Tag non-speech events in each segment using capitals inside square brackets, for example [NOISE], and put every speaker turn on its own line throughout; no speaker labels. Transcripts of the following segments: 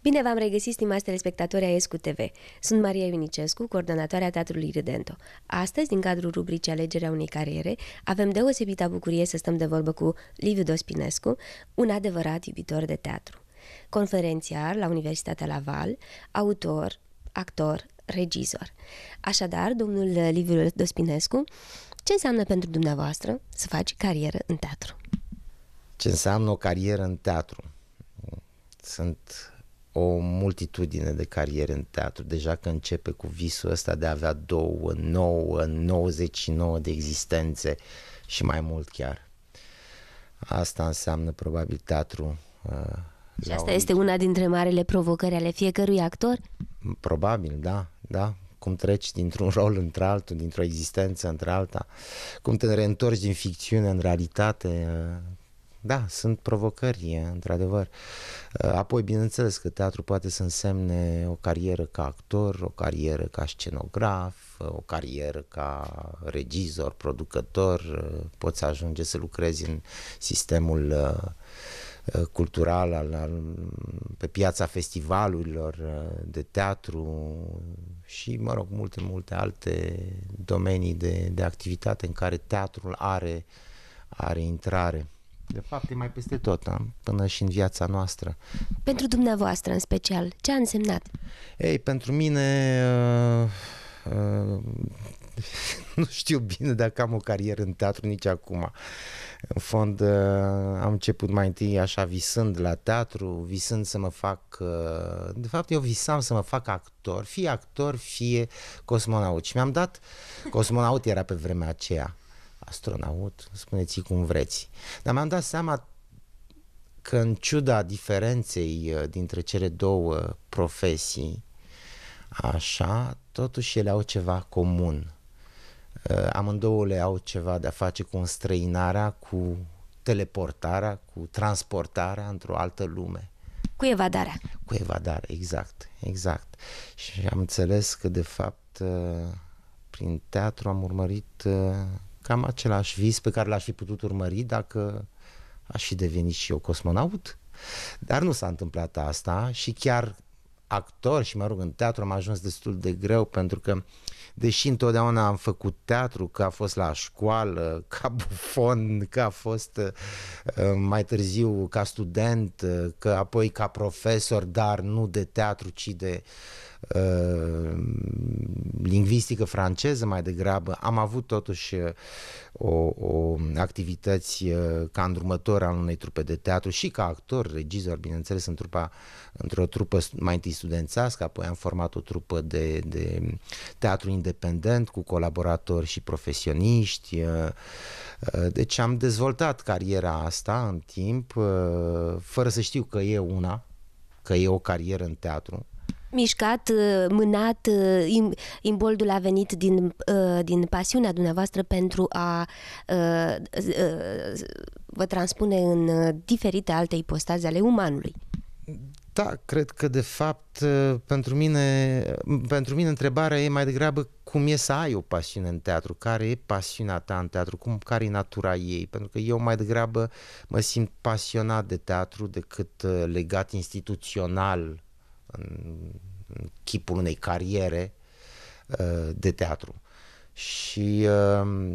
Bine v-am regăsit, stimați telespectatori ai ESCU TV. Sunt Maria Ionicescu, coordonatoarea Teatrului Ridento. Astăzi, din cadrul rubricii Alegerea unei cariere, avem deosebita bucurie să stăm de vorbă cu Liviu Dospinescu, un adevărat iubitor de teatru. Conferențiar la Universitatea Laval, autor, actor, regizor. Așadar, domnul Liviu Dospinescu, ce înseamnă pentru dumneavoastră să faci carieră în teatru?
Ce înseamnă o carieră în teatru? Sunt o multitudine de cariere în teatru. Deja că începe cu visul ăsta de a avea două, nouă, 99 de existențe și mai mult chiar. Asta înseamnă probabil teatru. Uh, și asta un... este
una dintre marele provocări ale fiecărui actor?
Probabil, da da? cum treci dintr-un [LAUGHS] rol într-altul, dintr-o existență într-alta, cum te reîntorci din ficțiune în realitate. Uh, da, sunt provocări, într-adevăr. Uh, apoi, bineînțeles că teatru poate să însemne o carieră ca actor, o carieră ca scenograf, o carieră ca regizor, producător. Uh, poți ajunge să lucrezi în sistemul uh, Uh, cultural, al, al, pe piața festivalurilor uh, de teatru și, mă rog, multe, multe alte domenii de, de activitate în care teatrul are, are intrare. De fapt, e mai peste tot, da? până și în viața noastră.
Pentru dumneavoastră, în special, ce a însemnat?
Ei, pentru mine, uh, uh, [LAUGHS] nu știu bine dacă am o carieră în teatru nici acum. În fond, uh, am început mai întâi așa visând la teatru, visând să mă fac... Uh, de fapt, eu visam să mă fac actor, fie actor, fie cosmonaut. Și mi-am dat... Cosmonaut era pe vremea aceea. Astronaut, spuneți cum vreți. Dar mi-am dat seama că în ciuda diferenței uh, dintre cele două profesii, așa, totuși ele au ceva comun. Uh, amândouă le au ceva de a face cu înstrăinarea, cu teleportarea, cu transportarea într-o altă lume. Cu evadarea. Cu evadarea, exact, exact. Și am înțeles că, de fapt, uh, prin teatru am urmărit uh, cam același vis pe care l-aș fi putut urmări dacă aș fi devenit și eu cosmonaut. Dar nu s-a întâmplat asta și chiar actor și, mă rog, în teatru am ajuns destul de greu pentru că, deși întotdeauna am făcut teatru, că a fost la școală, [LAUGHS] ca bufon, că a fost uh, mai târziu ca student, uh, că apoi ca profesor, dar nu de teatru, ci de uh, lingvistică franceză mai degrabă, am avut totuși uh, o, o activități uh, ca îndrumător al unei trupe de teatru și ca actor, regizor, bineînțeles, în trupa, într-o trupă mai întâi studențească, apoi am format o trupă de, de teatru independent cu colaboratori și profesioniști. Uh, uh, deci am dezvoltat cariera asta în timp, fără să știu că e una, că e o carieră în teatru,
mișcat, uh, mânat, uh, imboldul a venit din, uh, din pasiunea dumneavoastră pentru a vă transpune în diferite alte ipostaze ale umanului.
Da, cred că de fapt pentru mine, pentru mine întrebarea e mai degrabă cum e să ai o pasiune în teatru, care e pasiunea ta în teatru, cum, care e natura ei, pentru că eu mai degrabă mă simt pasionat de teatru decât legat instituțional în, în chipul unei cariere uh, de teatru. Și uh,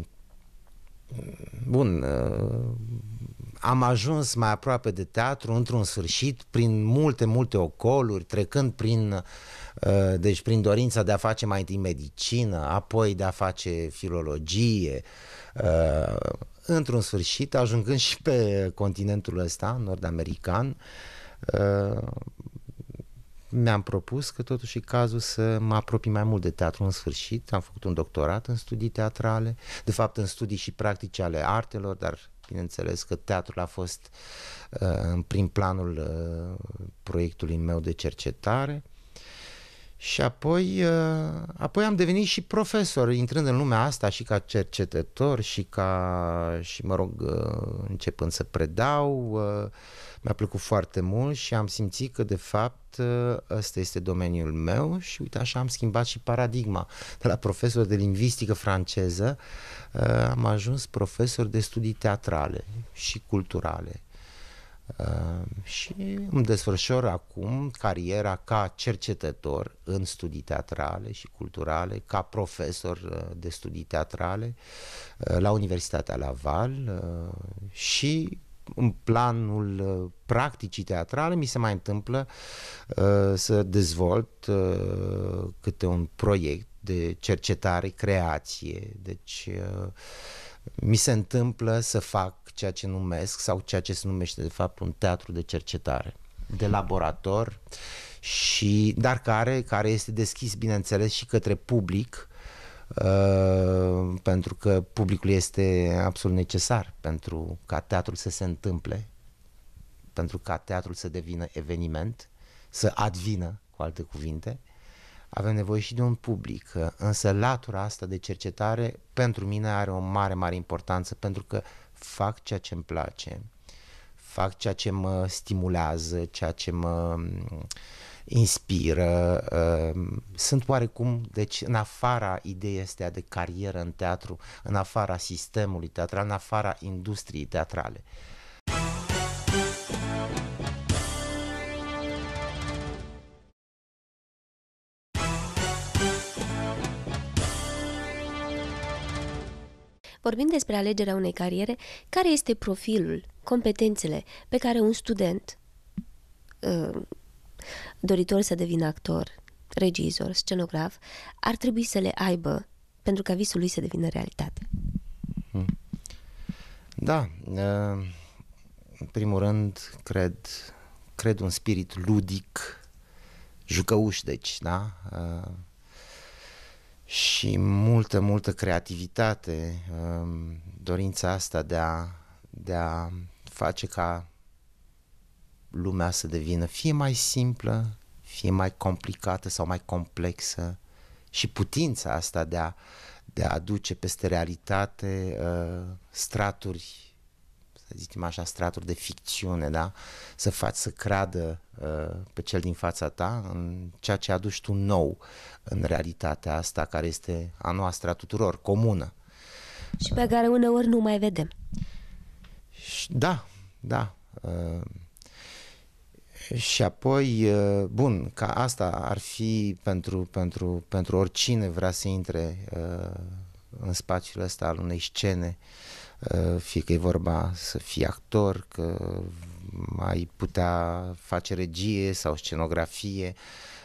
bun, uh, am ajuns mai aproape de teatru într-un sfârșit prin multe, multe ocoluri, trecând prin, deci prin dorința de a face mai întâi medicină, apoi de a face filologie, într-un sfârșit, ajungând și pe continentul ăsta, nord-american, mi-am propus că totuși e cazul să mă apropii mai mult de teatru în sfârșit. Am făcut un doctorat în studii teatrale, de fapt în studii și practice ale artelor, dar bineînțeles că teatrul a fost uh, în prim planul uh, proiectului meu de cercetare. Și apoi, uh, apoi am devenit și profesor, intrând în lumea asta și ca cercetător și ca, și mă rog, uh, începând să predau, uh, mi-a plăcut foarte mult și am simțit că de fapt ăsta este domeniul meu și uite așa am schimbat și paradigma. De la profesor de lingvistică franceză am ajuns profesor de studii teatrale și culturale Ehm, și îmi desfășor acum cariera ca cercetător în studii teatrale și culturale, ca profesor eh, de studii teatrale eh, la Universitatea Laval eh, și în planul practicii teatrale mi se mai întâmplă să dezvolt câte un proiect de cercetare, creație, deci mi se întâmplă să fac ceea ce numesc sau ceea ce se numește de fapt un teatru de cercetare, de laborator, și, dar care, care este deschis, bineînțeles, și către public, Uh, pentru că publicul este absolut necesar pentru ca teatrul să se întâmple, pentru ca teatrul să devină eveniment, să advină, cu alte cuvinte. Avem nevoie și de un public, însă latura asta de cercetare pentru mine are o mare, mare importanță pentru că fac ceea ce îmi place, fac ceea ce mă stimulează, ceea ce mă mm, inspiră. Uh, sunt oarecum, deci, în afara ideii este de carieră în teatru, în afara sistemului teatral, în afara industriei teatrale.
vorbim despre alegerea unei cariere, care este profilul, competențele pe care un student uh, doritor să devină actor, regizor, scenograf, ar trebui să le aibă pentru ca visul lui să devină realitate.
Hmm. Da. Uh, în primul rând, cred, cred un spirit ludic, jucăuș, deci, da? Uh, și multă, multă creativitate, um, dorința asta de a, de a face ca lumea să devină fie mai simplă, fie mai complicată sau mai complexă și putința asta de a, de a aduce peste realitate uh, straturi să zicem așa, straturi de ficțiune, da? Să faci să creadă uh, pe cel din fața ta în ceea ce aduci tu nou în realitatea asta care este a noastră, a tuturor, comună.
Și pe care uneori nu mai vedem.
Da, da. Uh, și apoi, uh, bun, ca asta ar fi pentru, pentru, pentru oricine vrea să intre uh, în spațiul ăsta al unei scene uh, Eh, fie că e vorba să fii actor, că mai putea face regie sau scenografie.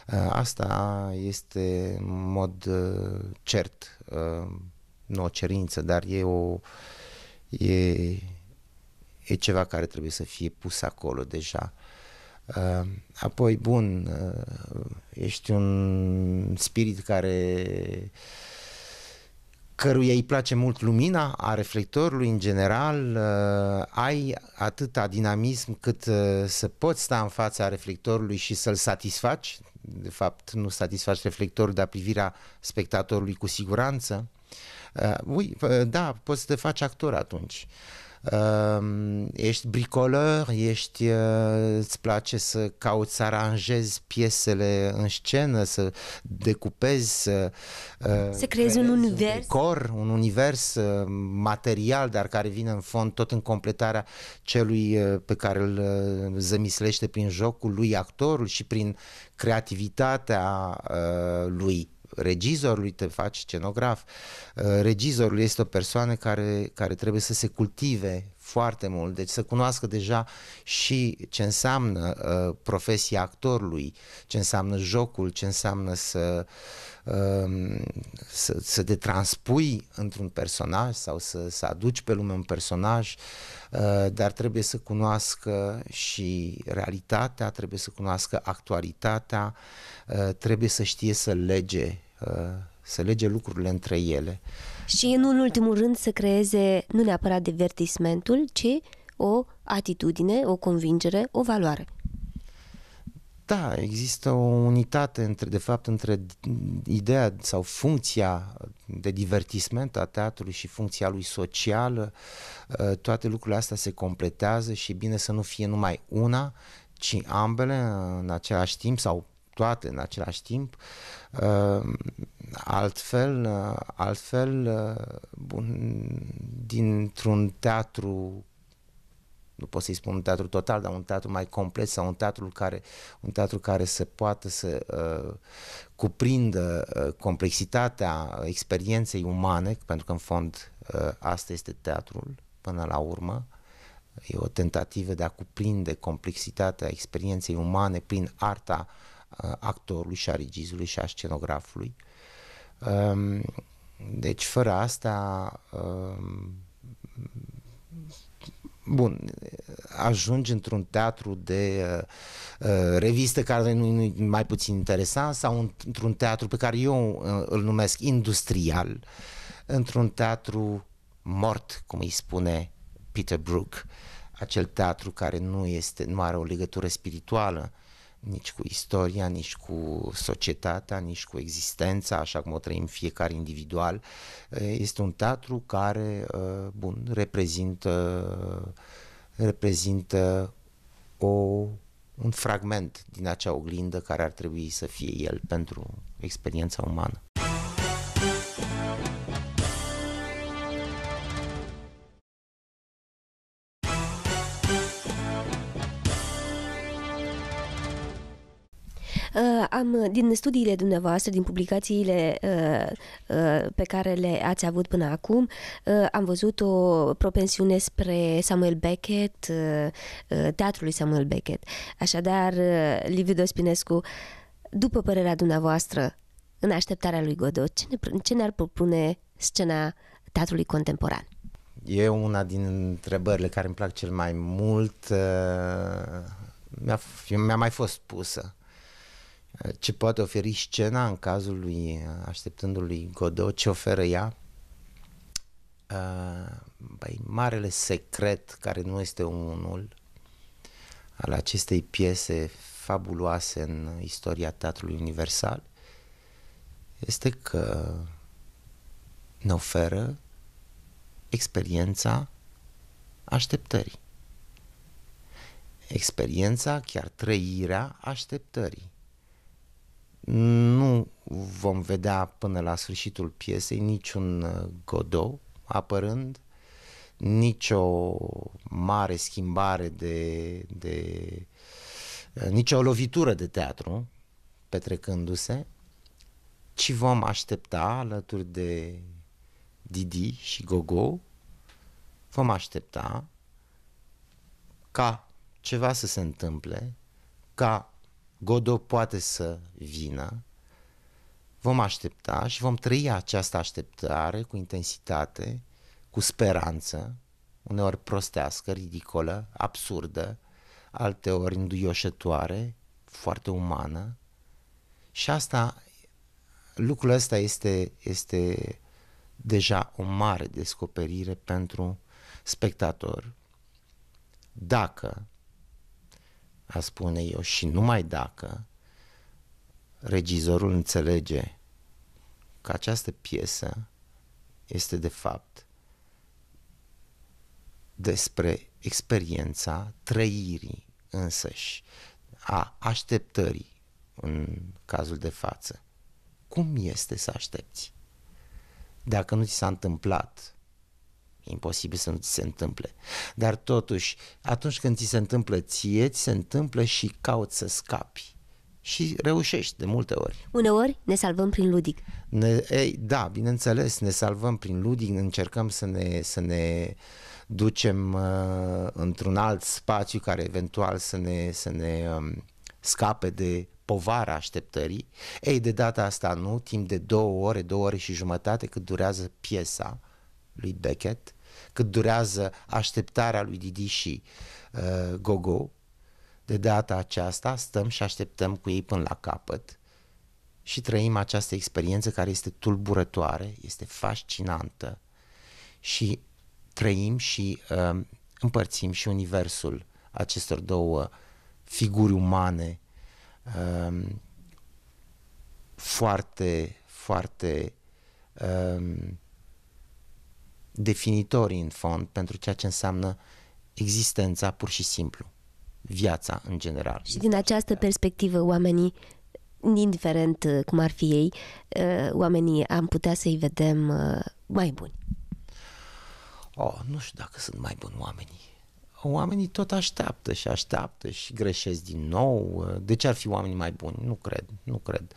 Eh, asta este în mod eh, cert, nu o cerință, dar e o e, e ceva care trebuie să fie pus acolo deja. Apoi, bun, ești un spirit care căruia îi place mult lumina a reflectorului în general, uh, ai atâta dinamism cât uh, să poți sta în fața reflectorului și să-l satisfaci, de fapt nu satisfaci reflectorul, dar privirea spectatorului cu siguranță, Uh, ui, uh, da, poți să te faci actor atunci. Uh, Ehm, ești bricolor, ești, eh, îți place să cauți să aranjezi piesele în scenă, să decupezi, să eh, să
creezi un univers, un
decor, un univers eh, material, dar care vine în fond tot în completarea celui pe care îl zămislește prin jocul lui actorul și prin creativitatea lui regizorului te faci scenograf, uh, regizorul este o persoană care, care trebuie să se cultive foarte mult, deci să cunoască deja și ce înseamnă uh, profesia actorului, ce înseamnă jocul, ce înseamnă să, uh, să, să te transpui într-un personaj sau să, să aduci pe lume un personaj, uh, dar trebuie să cunoască și realitatea, trebuie să cunoască actualitatea, uh, trebuie să știe să lege Uh, să lege lucrurile între
ele. Și nu în ultimul rând să creeze nu neapărat divertismentul, ci o atitudine, o convingere, o valoare.
Da, există o unitate între, de fapt între ideea sau funcția de divertisment a teatrului și funcția lui socială. Uh, toate lucrurile astea se completează și e bine să nu fie numai una, ci ambele în același timp sau toate în același timp. Ehm, altfel, altfel bun, dintr-un teatru nu pot să-i spun un teatru total, dar un teatru mai complet sau un teatru care, un teatru care să poată să ehm, cuprindă ehm, complexitatea experienței umane, pentru că în fond asta este teatrul până la urmă, e o tentativă de a cuprinde complexitatea experienței umane prin arta uh, Uh, actorului și a regizului și a scenografului. Um, deci fără asta um, Bun, ajungi într-un teatru de uh, uh, revistă care nu e mai puțin interesant sau într-un teatru pe care eu îl numesc industrial, într-un teatru mort, cum îi spune Peter Brook, acel teatru care nu, este, nu are o legătură spirituală uh, nici cu istoria, nici cu societatea, nici cu existența, așa cum o trăim fiecare individual. Este un teatru care, bun, reprezintă, reprezintă o, un fragment din acea oglindă care ar trebui să fie el pentru experiența umană.
Am, uh, din studiile dumneavoastră, din publicațiile uh, uh, pe care le ați avut până acum, am văzut o propensiune spre Samuel Beckett, teatrul lui Samuel Beckett. Așadar, Liviu Dospinescu, după părerea dumneavoastră, în așteptarea lui Godot, ce, ne, ce ne-ar propune scena teatrului contemporan?
E una din întrebările care îmi plac cel mai mult. Mi-a, mi-a mai fost pusă ce poate oferi scena în cazul lui așteptându-lui Godot, ce oferă ea, uh, băi, marele secret care nu este unul al acestei piese fabuloase în istoria teatrului universal este că ne oferă experiența așteptării. Experiența, chiar trăirea așteptării nu vom vedea până la sfârșitul piesei niciun uh, Godot apărând, nicio mare schimbare de, de uh, nicio lovitură de teatru petrecându-se, ci vom aștepta alături de Didi și Gogo, vom aștepta ca ceva să se întâmple, ca Godo poate să vină, vom aștepta și vom trăi această așteptare cu intensitate, cu speranță, uneori prostească, ridicolă, absurdă, alteori înduioșătoare, foarte umană. Și asta, lucrul ăsta este, este deja o mare descoperire pentru spectator. Dacă a spune eu, și numai dacă regizorul înțelege că această piesă este de fapt despre experiența trăirii însăși, a așteptării în cazul de față. Cum este să aștepți? Dacă nu ți s-a întâmplat E imposibil să se întâmple. Dar totuși, atunci când ți se întâmplă ție, ți se întâmplă și cauți să scapi. Și reușești de multe ori.
Uneori ne salvăm prin ludic.
Ne, ei, da, bineînțeles, ne salvăm prin ludic, încercăm să ne, să ne ducem uh, într-un alt spațiu care eventual să ne, să ne um, scape de povara așteptării. Ei, de data asta nu, timp de două ore, două ore și jumătate cât durează piesa lui Beckett, cât durează așteptarea lui Didi și uh, Gogo. De data aceasta stăm și așteptăm cu ei până la capăt și trăim această experiență care este tulburătoare, este fascinantă și trăim și uh, împărțim și universul acestor două figuri umane uh, foarte, foarte uh, definitorii în fond pentru ceea ce înseamnă existența pur și simplu, viața în general. Și
din această perspectivă, oamenii, indiferent uh, cum ar fi ei, uh, oamenii am putea să-i vedem uh, mai buni. Oh,
nu știu dacă sunt mai buni oamenii. Oamenii tot așteaptă și așteaptă și greșesc din nou. De ce ar fi oamenii mai buni? Nu cred, nu cred. Uh,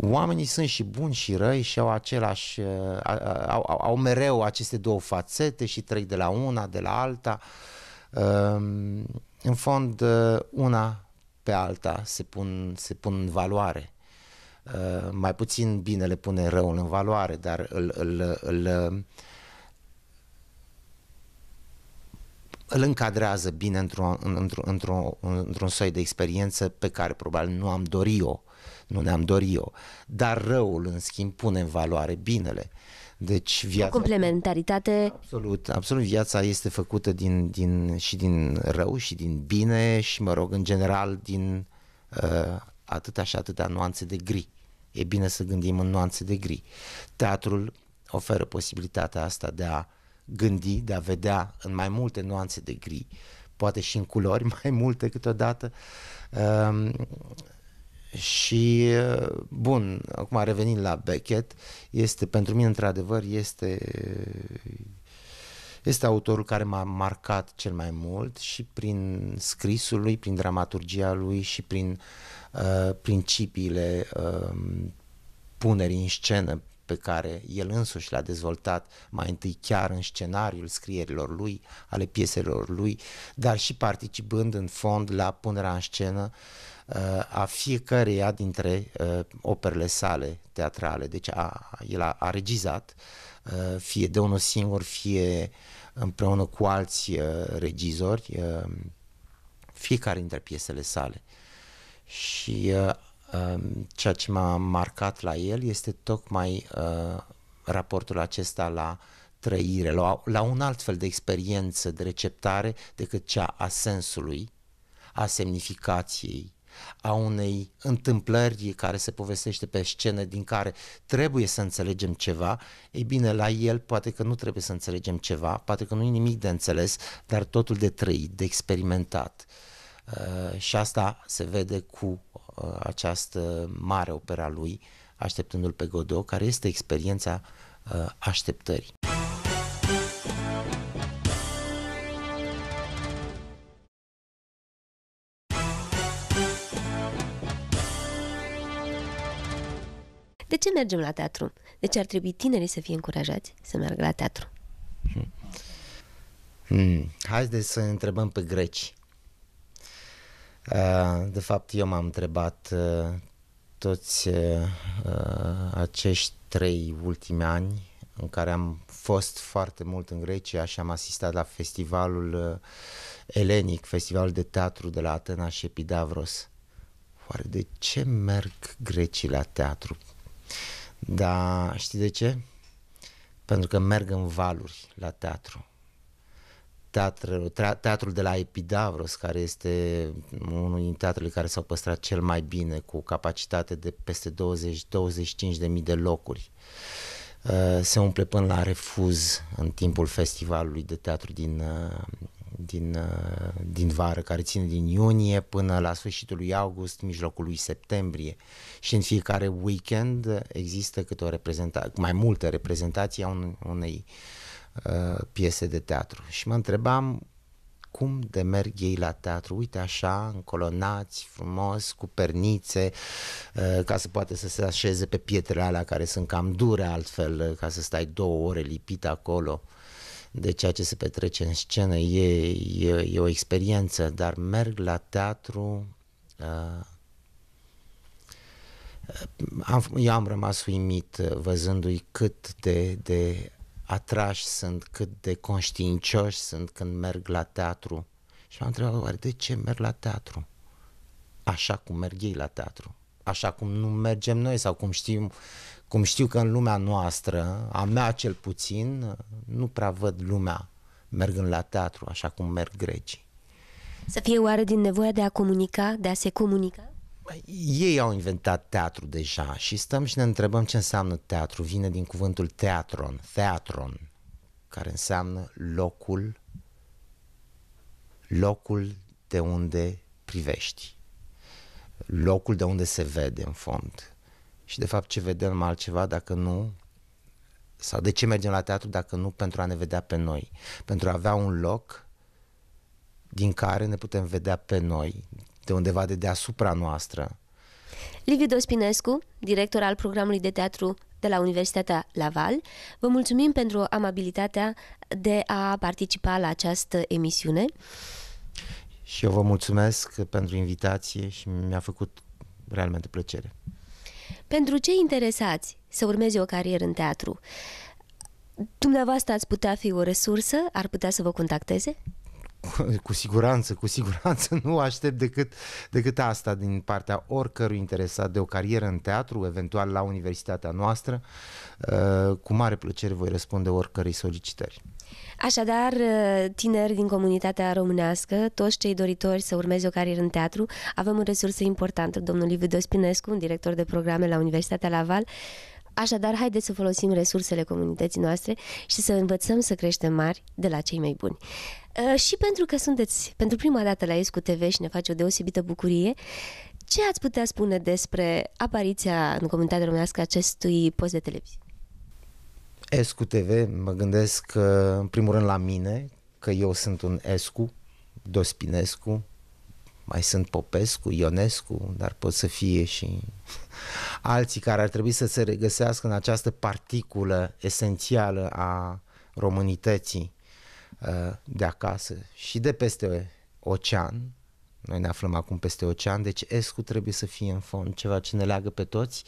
oamenii sunt și buni și răi și au același, uh, au, au, au mereu aceste două fațete și trec de la una, de la alta. Um, în fond, uh, una pe alta se pun, se pun în valoare. Uh, mai puțin binele pune răul în valoare, dar îl, îl, îl, îl îl încadrează bine într-un, într într într soi de experiență pe care probabil nu am dorit-o, nu ne-am dorit-o, dar răul, în schimb, pune în valoare binele. Deci viața... O
complementaritate...
Absolut, absolut. Viața este făcută din, din, și din rău și din bine și, mă rog, în general, din uh, atâtea și atâtea nuanțe de gri. E bine să gândim în nuanțe de gri. Teatrul oferă posibilitatea asta de a uh, gândi, de a vedea în mai multe nuanțe de gri, poate și în culori [LAUGHS] mai multe câteodată. Ehm, și, bun, acum revenind la Beckett, este, pentru mine, într-adevăr, este este autorul care m-a marcat cel mai mult și prin scrisul lui, prin dramaturgia lui și prin uh, principiile uh, punerii în scenă pe care el însuși l-a dezvoltat mai întâi chiar în scenariul scrierilor lui, ale pieselor lui, dar și participând în fond la punerea în scenă uh, a fiecăreia dintre uh, operele sale teatrale. Deci a, el a, a regizat uh, fie de unul singur, fie împreună cu alți regizori fiecare dintre piesele sale. Și Ehm, ceea ce m-a marcat la el este tocmai eh, raportul acesta la trăire, la, la un alt fel de experiență de receptare decât cea a sensului, a semnificației, a unei întâmplări care se povestește pe scenă din care trebuie să înțelegem ceva, ei bine, la el poate că nu trebuie să înțelegem ceva, poate că nu e nimic de înțeles, dar totul de trăit, de experimentat. Uh, Uh, și asta se vede cu uh, această mare opera lui, Așteptându-l pe Godot, care este experiența uh, așteptării.
De ce mergem la teatru? De ce ar trebui tinerii să fie încurajați să meargă la teatru?
Hmm. hmm.
Haideți să întrebăm pe greci. Uh, de fapt, eu m-am întrebat uh, toți uh, acești trei ultimi ani în care am fost foarte mult în Grecia și am asistat la festivalul elenic, festivalul de teatru de la Atena și Epidavros. Oare de ce merg grecii la teatru? Dar știi de ce? Pentru că merg în valuri la teatru teatru, teatrul de la Epidavros, care este unul din teatrele care s-au păstrat cel mai bine, cu capacitate de peste 20-25 de mii de locuri. Uh, se umple până la refuz în timpul festivalului de teatru din, uh, din, uh, din vară, care ține din iunie până la sfârșitul lui august, mijlocul lui septembrie. Și în fiecare weekend există câte o reprezentație, mai multe reprezentații a unei Uh, piese de teatru și mă întrebam cum de merg ei la teatru, uite așa, încolonați, frumos, cu pernițe, uh, ca să poate să se așeze pe pietrele alea care sunt cam dure altfel, uh, ca să stai două ore lipit acolo de ceea ce se petrece în scenă. E, e, e o experiență, dar merg la teatru... Uh, am, eu am rămas uimit văzându-i cât de, de atrași sunt, cât de conștiincioși sunt când merg la teatru. Și m-am întrebat, oare de ce merg la teatru? Așa cum merg ei la teatru. Așa cum nu mergem noi sau cum știm, cum știu că în lumea noastră, a mea cel puțin, nu prea văd lumea mergând la teatru, așa cum merg grecii.
Să fie oare din nevoia de a comunica, de a se comunica?
ei au inventat teatru deja și stăm și ne întrebăm ce înseamnă teatru. Vine din cuvântul teatron, teatron, care înseamnă locul, locul de unde privești, locul de unde se vede în fond. Și de fapt ce vedem altceva dacă nu sau de ce mergem la teatru dacă nu pentru a ne vedea pe noi, pentru a avea un loc din care ne putem vedea pe noi, de undeva de deasupra noastră.
Liviu Dospinescu, director al programului de teatru de la Universitatea Laval, vă mulțumim pentru amabilitatea de a participa la această emisiune.
Și eu vă mulțumesc pentru invitație și mi-a făcut realmente plăcere.
Pentru cei interesați să urmeze o carieră în teatru, dumneavoastră ați putea fi o resursă, ar putea să vă contacteze?
[LAUGHS] cu siguranță, cu siguranță [LAUGHS] nu aștept decât, decât asta din partea oricărui interesat de o carieră în teatru, eventual la universitatea noastră. Uh, cu mare plăcere voi răspunde oricărei solicitări.
Așadar, uh, tineri din comunitatea românească, toți cei doritori să urmeze o carieră în teatru, avem o resursă importantă, domnul Liviu Dospinescu, un director de programe la Universitatea Laval, Așadar, haideți să folosim resursele comunității noastre și să învățăm să creștem mari de la cei mai buni. Uh, și pentru că sunteți pentru prima dată la Escu TV și ne face o deosebită bucurie, ce ați putea spune despre apariția în comunitatea românească acestui post de televizie?
Escu TV, mă gândesc uh, în primul rând la mine, că eu sunt un Escu, Dospinescu, mai sunt Popescu, Ionescu, dar pot să fie și [LAUGHS] alții care ar trebui să se regăsească în această particulă esențială a românității uh, de acasă și de peste ocean. Noi ne aflăm acum peste ocean, deci Escu trebuie să fie în fond ceva ce ne leagă pe toți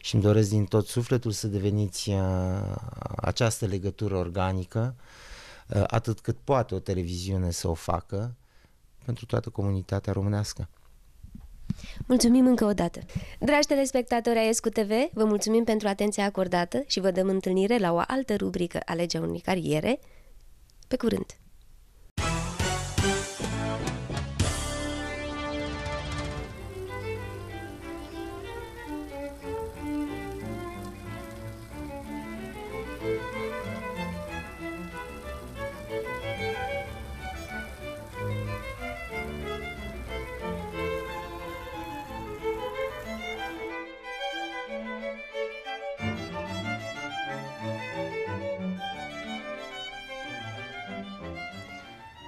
și îmi doresc din tot sufletul să deveniți uh, această legătură organică uh, atât cât poate o televiziune să o facă pentru toată comunitatea românească.
Mulțumim încă o dată! Dragi telespectatori ai Escu TV, vă mulțumim pentru atenția acordată și vă dăm întâlnire la o altă rubrică a Legea unei cariere. Pe curând!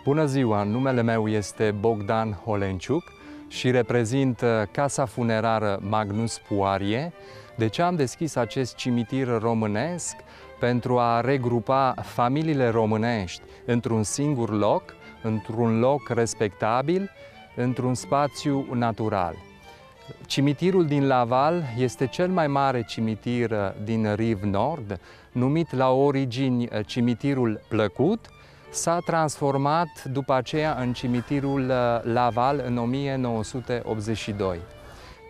Bună ziua! Numele meu este Bogdan Holenciuc și reprezint uh, Casa Funerară Magnus Poarie. De ce am deschis acest cimitir românesc? Pentru a regrupa familiile românești într-un singur loc, într-un loc respectabil, într-un spațiu natural. Cimitirul din Laval este cel mai mare cimitir uh, din Riv Nord, numit la origini uh, cimitirul plăcut, s-a transformat după aceea în cimitirul uh, Laval în 1982.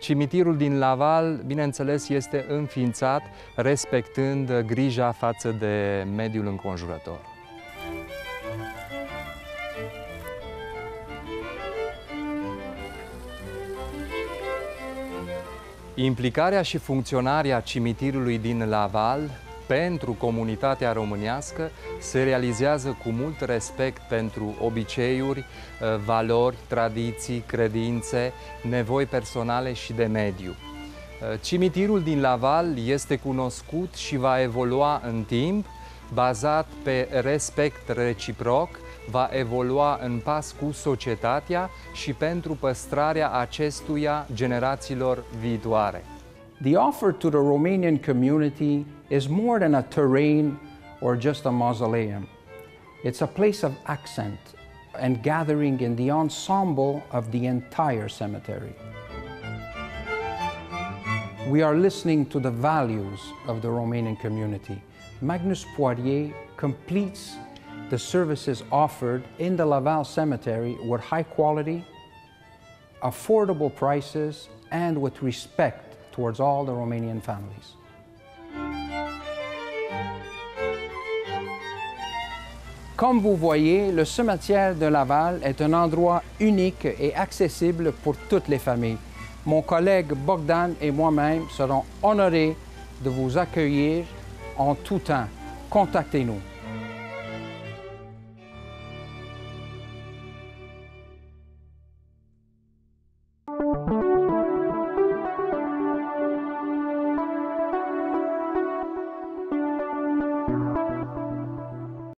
Cimitirul din Laval, bineînțeles, este înființat respectând uh, grija față de mediul înconjurător. Implicarea și funcționarea cimitirului din Laval pentru comunitatea românească se realizează cu mult respect pentru obiceiuri, uh, valori, tradiții, credințe, nevoi personale și de mediu. Uh, cimitirul din Laval este cunoscut și va evolua în timp, bazat pe respect reciproc, va evolua în pas cu societatea și pentru păstrarea acestuia generațiilor viitoare. The offer to the Romanian community is more than a terrain or just a mausoleum. It's a place of accent and gathering in the ensemble of the entire cemetery. We are listening to the values of the Romanian community. Magnus Poirier completes the services offered in the Laval Cemetery with high quality, affordable prices, and with respect towards all the Romanian families. Comme vous voyez, le cimetière de Laval est un endroit unique et accessible pour toutes les familles. Mon collègue Bogdan et moi-même serons honorés de vous accueillir en tout temps. Contactez-nous.